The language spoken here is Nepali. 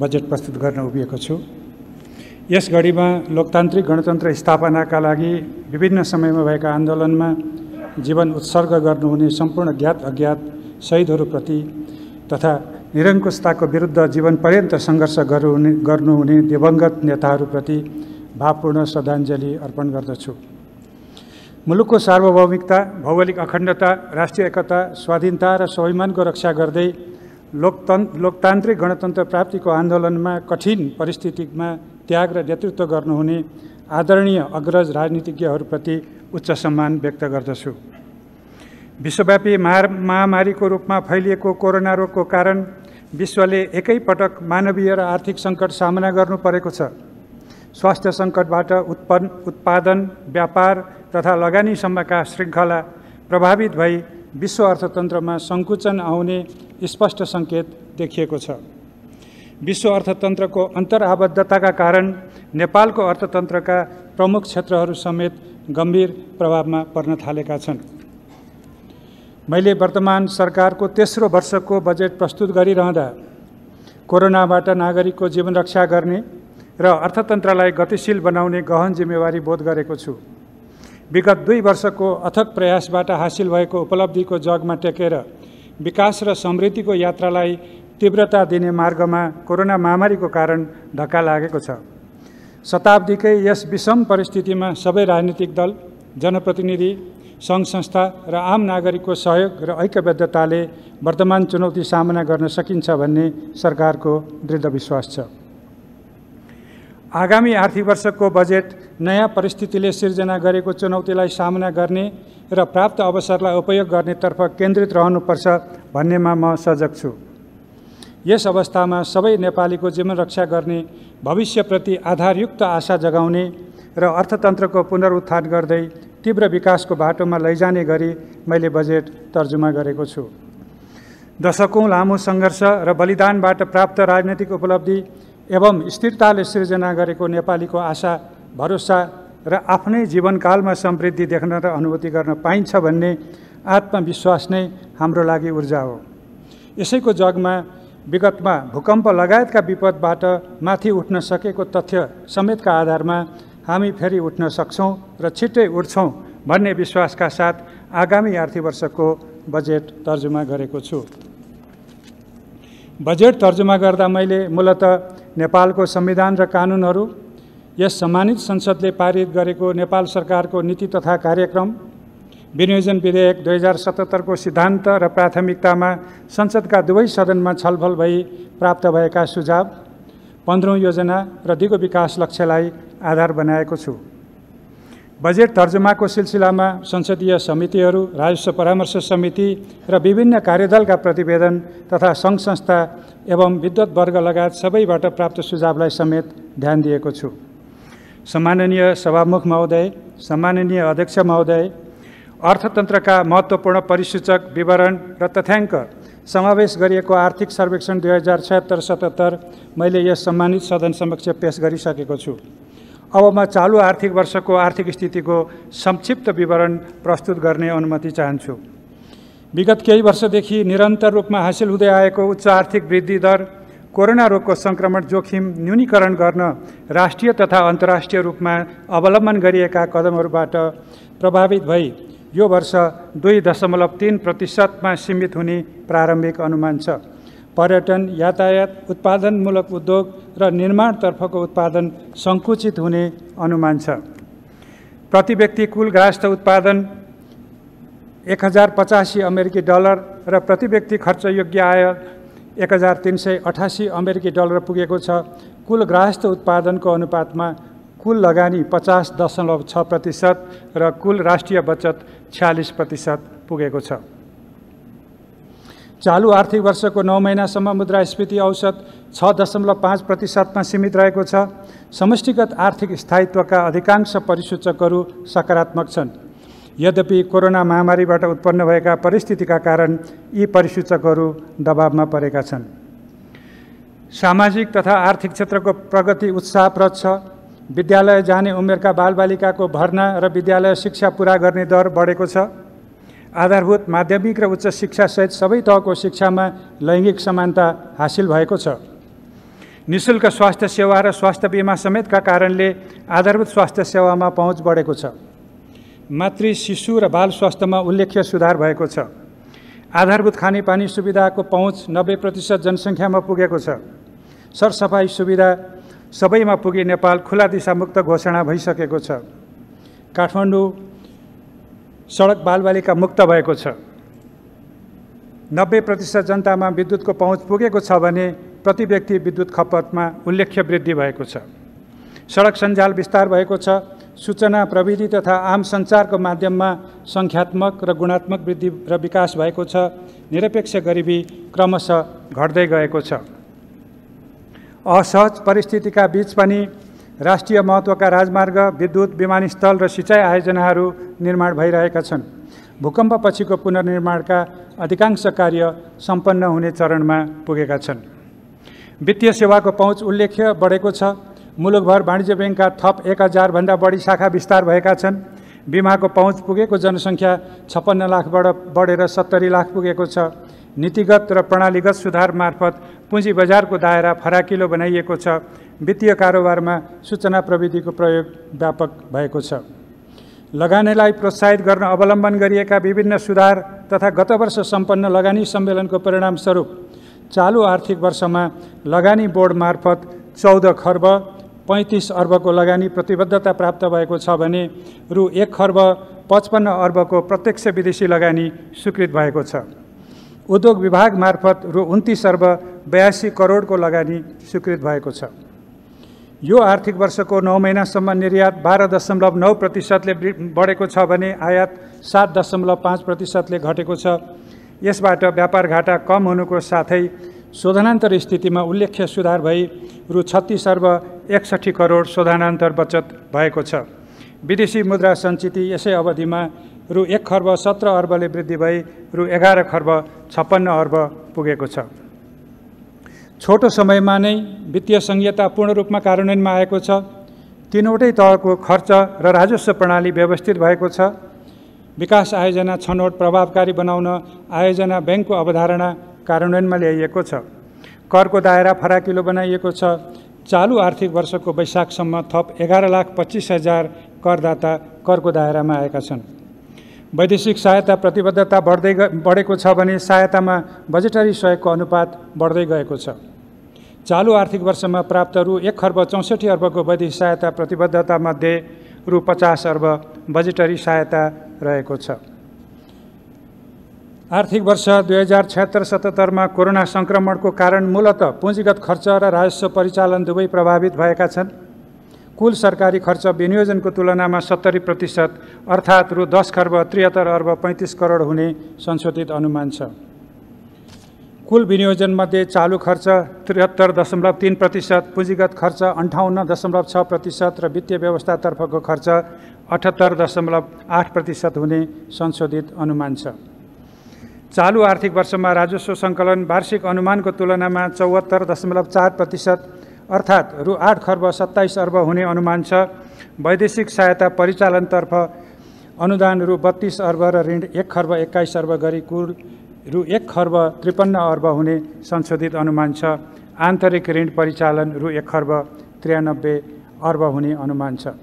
बजेट प्रस्तुत गर्न उभिएको छु यस घडीमा लोकतान्त्रिक गणतन्त्र स्थापनाका लागि विभिन्न समयमा भएका आन्दोलनमा जीवन उत्सर्ग गर्नुहुने सम्पूर्ण ज्ञात अज्ञात शहीदहरूप्रति तथा निरङ्कुशताको विरुद्ध जीवन पर्यन्त सङ्घर्ष गर्नुहुने गर्नुहुने दिवङ्गत नेताहरूप्रति भावपूर्ण श्रद्धाञ्जली अर्पण गर्दछु मुलुकको सार्वभौमिकता भौगोलिक अखण्डता राष्ट्रिय एकता स्वाधीनता र स्वाभिमानको रक्षा गर्दै लोकतन्त्र लोकतान्त्रिक गणतन्त्र प्राप्तिको आन्दोलनमा कठिन परिस्थितिमा त्याग र नेतृत्व गर्नुहुने आदरणीय अग्रज राजनीतिज्ञहरूप्रति उच्च सम्मान व्यक्त गर्दछु विश्वव्यापी महा महामारीको रूपमा फैलिएको कोरोना रोगको कारण विश्वले एकैपटक मानवीय र आर्थिक सङ्कट सामना गर्नु परेको छ स्वास्थ्य सङ्कटबाट उत्पन्न उत्पादन व्यापार तथा लगानीसम्मका श्रृङ्खला प्रभावित भई विश्व अर्थतन्त्रमा सङ्कुचन आउने स्पष्ट सङ्केत देखिएको छ विश्व अर्थतन्त्रको अन्तरआबद्धताका कारण नेपालको अर्थतन्त्रका प्रमुख क्षेत्रहरू समेत गम्भीर प्रभावमा पर्न थालेका छन् मैले वर्तमान सरकारको तेस्रो वर्षको बजेट प्रस्तुत गरिरहँदा कोरोनाबाट नागरिकको जीवन रक्षा गर्ने र अर्थतन्त्रलाई गतिशील बनाउने गहन जिम्मेवारी बोध गरेको छु विगत दुई वर्षको अथक प्रयासबाट हासिल भएको उपलब्धिको जगमा टेकेर विकास र समृद्धिको यात्रालाई तीव्रता दिने मार्गमा कोरोना महामारीको कारण धक्का लागेको छ शताब्दीकै यस विषम परिस्थितिमा सबै राजनीतिक दल जनप्रतिनिधि सङ्घ संस्था र आम नागरिकको सहयोग र ऐक्यबद्धताले वर्तमान चुनौती सामना गर्न सकिन्छ भन्ने सरकारको दृढ विश्वास छ आगामी आर्थिक वर्षको बजेट नयाँ परिस्थितिले सिर्जना गरेको चुनौतीलाई सामना गर्ने र प्राप्त अवसरलाई उपयोग गर्नेतर्फ केन्द्रित रहनुपर्छ भन्नेमा म सजग छु यस अवस्थामा सबै नेपालीको जीवन रक्षा गर्ने भविष्यप्रति आधारयुक्त आशा जगाउने र अर्थतन्त्रको पुनरुत्थान गर्दै तीव्र विकासको बाटोमा लैजाने गरी मैले बजेट तर्जुमा गरेको छु दशकौँ लामो सङ्घर्ष र बलिदानबाट प्राप्त राजनैतिक उपलब्धि एवं स्थिरताले सिर्जना गरेको नेपालीको आशा भरोसा र आफ्नै जीवनकालमा समृद्धि देख्न र अनुभूति गर्न पाइन्छ भन्ने आत्मविश्वास नै हाम्रो लागि ऊर्जा हो यसैको जगमा विगतमा भूकम्प लगायतका विपदबाट माथि उठ्न सकेको तथ्य समेतका आधारमा हामी फेरि उठ्न सक्छौँ र छिट्टै उठ्छौँ भन्ने विश्वासका साथ आगामी आर्थिक वर्षको बजेट तर्जुमा गरेको छु बजेट तर्जुमा गर्दा मैले मूलत नेपालको संविधान र कानुनहरू यस सम्मानित संसदले पारित गरेको नेपाल सरकारको नीति तथा कार्यक्रम विनियोजन विधेयक दुई हजार सतहत्तरको सिद्धान्त र प्राथमिकतामा संसदका दुवै सदनमा छलफल भई प्राप्त भएका सुझाव पन्ध्रौँ योजना र दिगो विकास लक्ष्यलाई आधार बनाएको छु बजेट तर्जुमाको सिलसिलामा संसदीय समितिहरू राजस्व परामर्श समिति र विभिन्न कार्यदलका प्रतिवेदन तथा सङ्घ संस्था एवं विद्वत वर्ग लगायत सबैबाट प्राप्त सुझावलाई समेत ध्यान दिएको छु सम्माननीय सभामुख महोदय सम्माननीय अध्यक्ष महोदय अर्थतन्त्रका महत्त्वपूर्ण परिसूचक विवरण र तथ्याङ्क समावेश गरिएको आर्थिक सर्वेक्षण दुई हजार छत्तर सतहत्तर मैले यस सम्मानित सदन समक्ष पेस गरिसकेको छु अब म चालु आर्थिक वर्षको आर्थिक स्थितिको संक्षिप्त विवरण प्रस्तुत गर्ने अनुमति चाहन्छु विगत केही वर्षदेखि निरन्तर रूपमा हासिल हुँदै आएको उच्च आर्थिक वृद्धि दर कोरोना रोगको सङ्क्रमण जोखिम न्यूनीकरण गर्न राष्ट्रिय तथा अन्तर्राष्ट्रिय रूपमा अवलम्बन गरिएका कदमहरूबाट प्रभावित भई यो वर्ष दुई दशमलव तिन प्रतिशतमा सीमित हुने प्रारम्भिक अनुमान छ पर्यटन यातायात उत्पादनमूलक उद्योग र निर्माणतर्फको उत्पादन सङ्कुचित हुने अनुमान छ प्रति व्यक्ति कुल ग्रास्त उत्पादन एक हजार पचासी अमेरिकी डलर र प्रति व्यक्ति खर्चयोग्य आय एक हजार तिन सय अठासी अमेरिकी डलर पुगेको छ कुल ग्राहस्थ उत्पादनको अनुपातमा कुल लगानी पचास दशमलव छ प्रतिशत र कुल राष्ट्रिय बचत छ्यालिस प्रतिशत पुगेको छ चालु आर्थिक वर्षको नौ महिनासम्म मुद्रास्फीति औसत छ दशमलव पाँच प्रतिशतमा सीमित रहेको छ समष्टिगत आर्थिक स्थायित्वका अधिकांश परिसूचकहरू सकारात्मक छन् यद्यपि कोरोना महामारीबाट उत्पन्न भएका परिस्थितिका कारण यी परिसूचकहरू दबावमा परेका छन् सामाजिक तथा आर्थिक क्षेत्रको प्रगति उत्साहप्रद छ विद्यालय जाने उमेरका बालबालिकाको भर्ना र विद्यालय शिक्षा पुरा गर्ने दर बढेको छ आधारभूत माध्यमिक र उच्च शिक्षासहित सबै तहको शिक्षामा लैङ्गिक समानता हासिल भएको छ निशुल्क स्वास्थ्य सेवा र स्वास्थ्य बिमा समेतका कारणले आधारभूत स्वास्थ्य सेवामा पहुँच बढेको छ मातृ शिशु र बाल स्वास्थ्यमा उल्लेख्य सुधार भएको छ आधारभूत खानेपानी सुविधाको पहुँच नब्बे प्रतिशत जनसङ्ख्यामा पुगेको छ सरसफाइ सुविधा सबैमा पुगे नेपाल खुला दिशामुक्त घोषणा भइसकेको छ काठमाडौँ सडक बालबालिका मुक्त भएको छ नब्बे प्रतिशत जनतामा विद्युतको पहुँच पुगेको छ भने प्रति व्यक्ति विद्युत खपतमा उल्लेख्य वृद्धि भएको छ सडक सञ्जाल विस्तार भएको छ सूचना प्रविधि तथा आम सञ्चारको माध्यममा सङ्ख्यात्मक र गुणात्मक वृद्धि र विकास भएको छ निरपेक्ष गरिबी क्रमशः घट्दै गएको छ असहज परिस्थितिका बिच पनि राष्ट्रिय महत्त्वका राजमार्ग विद्युत विमानस्थल र सिँचाइ आयोजनाहरू निर्माण भइरहेका छन् भूकम्पपछिको पुनर्निर्माणका अधिकांश कार्य सम्पन्न हुने चरणमा पुगेका छन् वित्तीय सेवाको पहुँच उल्लेख्य बढेको छ मुलुकभर वाणिज्य ब्याङ्कका थप एक हजारभन्दा बढी शाखा विस्तार भएका छन् बिमाको पहुँच पुगेको जनसङ्ख्या छप्पन्न लाखबाट बढेर सत्तरी लाख पुगेको छ नीतिगत र प्रणालीगत सुधार मार्फत पुँजी बजारको दायरा फराकिलो बनाइएको छ वित्तीय कारोबारमा सूचना प्रविधिको प्रयोग व्यापक भएको छ लगानीलाई प्रोत्साहित गर्न अवलम्बन गरिएका विभिन्न सुधार तथा गत वर्ष सम्पन्न लगानी सम्मेलनको परिणामस्वरूप चालु आर्थिक वर्षमा लगानी बोर्ड मार्फत चौध खर्ब पैँतिस अर्बको लगानी प्रतिबद्धता प्राप्त भएको छ भने रु एक खर्ब पचपन्न अर्बको प्रत्यक्ष विदेशी लगानी स्वीकृत भएको छ उद्योग विभाग मार्फत रु उन्तिस अर्ब बयासी करोडको लगानी स्वीकृत भएको छ यो आर्थिक वर्षको नौ महिनासम्म निर्यात बाह्र दशमलव नौ प्रतिशतले बढेको छ भने आयात सात दशमलव पाँच प्रतिशतले घटेको छ यसबाट व्यापार घाटा कम हुनुको साथै शोधनान्तर स्थितिमा उल्लेख्य सुधार भई रु छत्तिस अर्ब एकसठी करोड शोधनान्तर बचत भएको छ विदेशी मुद्रा सञ्चिति यसै अवधिमा रु एक खर्ब सत्र अर्बले वृद्धि भई रु एघार खर्ब छप्पन्न अर्ब पुगेको छ छोटो समयमा नै वित्तीय संहिता पूर्ण रूपमा कार्यान्वयनमा आएको छ तिनवटै तहको खर्च र राजस्व प्रणाली व्यवस्थित भएको छ विकास आयोजना छनौट प्रभावकारी बनाउन आयोजना ब्याङ्कको अवधारणा कार्यान्वयनमा ल्याइएको छ करको दायरा फराकिलो बनाइएको छ चालु आर्थिक वर्षको वैशाखसम्म थप एघार लाख पच्चिस हजार करदाता करको दायरामा आएका छन् वैदेशिक सहायता प्रतिबद्धता बढ्दै बढेको छ भने सहायतामा बजेटरी सहयोगको अनुपात बढ्दै गएको छ चालु आर्थिक वर्षमा प्राप्त रु एक खर्ब चौसठी अर्बको वैदेशिक सहायता प्रतिबद्धतामध्ये रु पचास अर्ब बजेटरी सहायता रहेको छ आर्थिक वर्ष दुई हजार छत्तर सतहत्तरमा कोरोना सङ्क्रमणको कारण मूलत पुँजीगत खर्च र राजस्व परिचालन दुवै प्रभावित भएका छन् कुल सरकारी खर्च विनियोजनको तुलनामा सत्तरी प्रतिशत अर्थात् रु दस खर्ब त्रिहत्तर अर्ब पैँतिस करोड हुने संशोधित अनुमान छ कुल विनियोजनमध्ये चालु खर्च त्रिहत्तर दशमलव तिन प्रतिशत पुँजीगत खर्च अन्ठाउन्न दशमलव छ प्रतिशत र वित्तीय व्यवस्थातर्फको खर्च अठहत्तर दशमलव आठ प्रतिशत हुने संशोधित अनुमान छ चालु आर्थिक वर्षमा राजस्व सङ्कलन वार्षिक अनुमानको तुलनामा चौहत्तर दशमलव चार प्रतिशत अर्थात् रु आठ खर्ब सत्ताइस अर्ब हुने अनुमान छ वैदेशिक सहायता परिचालनतर्फ अनुदान रु बत्तिस अर्ब र ऋण एक खर्ब एक्काइस अर्ब गरी कुल रु एक खर्ब त्रिपन्न अर्ब हुने संशोधित अनुमान छ आन्तरिक ऋण परिचालन रु एक खर्ब त्रियानब्बे अर्ब हुने अनुमान छ